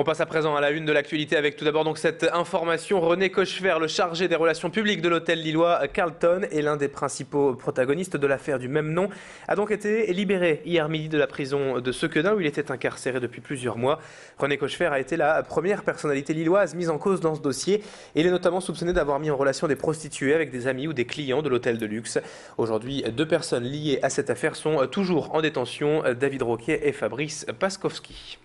On passe à présent à la une de l'actualité avec tout d'abord donc cette information. René Cochefer, le chargé des relations publiques de l'hôtel lillois Carlton et l'un des principaux protagonistes de l'affaire du même nom, a donc été libéré hier midi de la prison de Sequedin où il était incarcéré depuis plusieurs mois. René Cochefer a été la première personnalité lilloise mise en cause dans ce dossier il est notamment soupçonné d'avoir mis en relation des prostituées avec des amis ou des clients de l'hôtel de luxe. Aujourd'hui, deux personnes liées à cette affaire sont toujours en détention, David Roquet et Fabrice Paskowski.